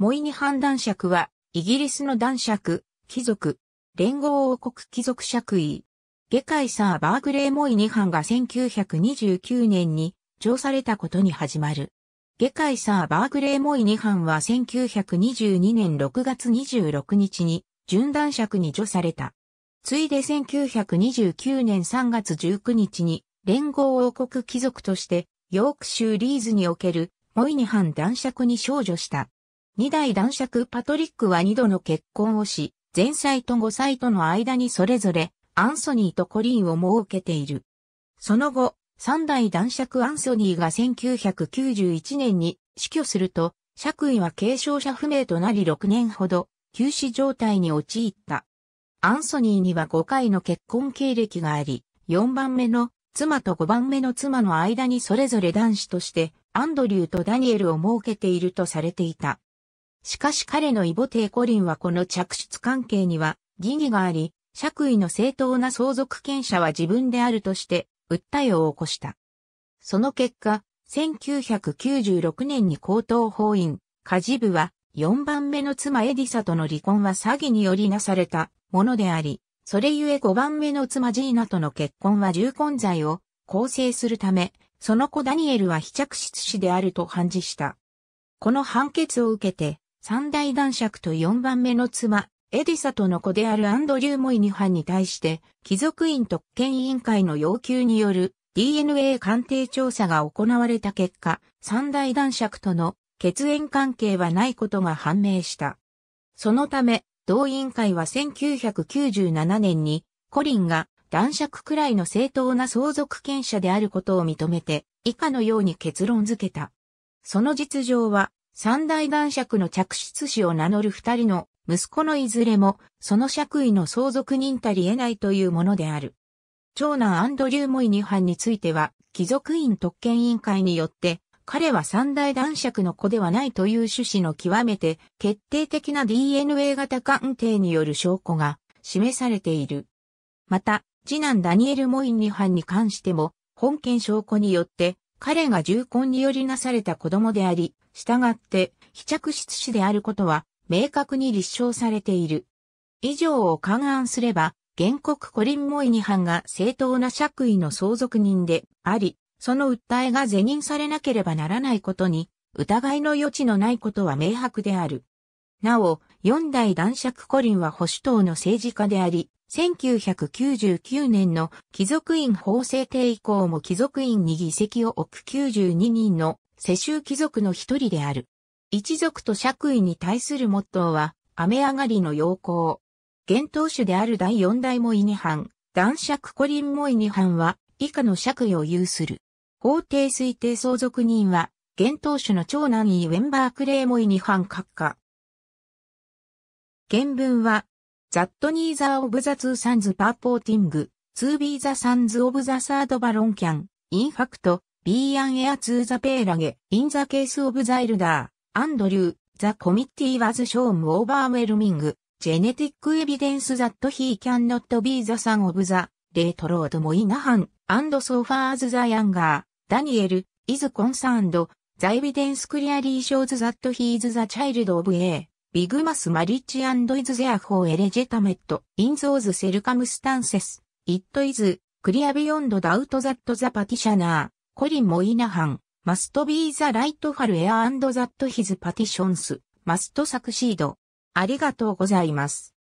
モイニハン男爵は、イギリスの男爵、貴族、連合王国貴族爵位。下界サー・バーグレー・モイニハンが1929年に、上されたことに始まる。下界サー・バーグレー・モイニハンは1922年6月26日に、準男爵に除された。ついで1929年3月19日に、連合王国貴族として、ヨーク州リーズにおける、モイニハン男爵に少女した。二代男爵パトリックは二度の結婚をし、前妻と後歳との間にそれぞれアンソニーとコリンを設けている。その後、三代男爵アンソニーが1991年に死去すると、爵位は継承者不明となり6年ほど休止状態に陥った。アンソニーには5回の結婚経歴があり、4番目の妻と5番目の妻の間にそれぞれ男子としてアンドリューとダニエルを設けているとされていた。しかし彼の異母帝コリンはこの着出関係には疑義があり、爵位の正当な相続権者は自分であるとして訴えを起こした。その結果、1996年に高等法院、カジ部は4番目の妻エディサとの離婚は詐欺によりなされたものであり、それゆえ5番目の妻ジーナとの結婚は重婚罪を構成するため、その子ダニエルは非着出死であると判事した。この判決を受けて、三大男爵と四番目の妻、エディサとの子であるアンドリュー・モイニハンに対して、貴族院特権委員会の要求による DNA 鑑定調査が行われた結果、三大男爵との血縁関係はないことが判明した。そのため、同委員会は1997年に、コリンが男爵くらいの正当な相続権者であることを認めて、以下のように結論付けた。その実情は、三大男爵の嫡出子を名乗る二人の息子のいずれも、その爵位の相続人たり得ないというものである。長男アンドリュー・モイニハンについては、貴族院特権委員会によって、彼は三大男爵の子ではないという趣旨の極めて決定的な DNA 型鑑定による証拠が示されている。また、次男ダニエル・モイニハンに関しても、本件証拠によって、彼が重婚によりなされた子供であり、従って、非着質子であることは、明確に立証されている。以上を勘案すれば、原告コリン・モイニハンが正当な爵位の相続人であり、その訴えが是認されなければならないことに、疑いの余地のないことは明白である。なお、四代男爵コリンは保守党の政治家であり、1999年の貴族院法制定以降も貴族院に議席を置く92人の世襲貴族の一人である。一族と爵位に対するモットーは、雨上がりの陽光。現当主である第四代モイニハン、男爵コリンモイニハンは、以下の爵位を有する。法定推定相続人は、現当主の長男イウェンバークレーモイニハン閣下。原文は、ザットニーザーオブザツーサンズパーポーティング、ツービーザサンズオブザサードバロンキャン、インファクト、B and Air to the Pelag, in the case of the elder, Andrew, the committee was shown overwhelming, genetic evidence that he cannot be the son of the, late Lord Moynihan, and so far as the younger, Daniel, is concerned, the evidence clearly shows that he is the child of A. Big Mass Marriage and is therefore illegitimate, in those circumstances, it is, clear beyond doubt that the petitioner, コリン・モイナハン、マスト・ビー・ザ・ライト・ファル・エア・アンド・ザット・ヒズ・パティションス、マスト・サクシード。ありがとうございます。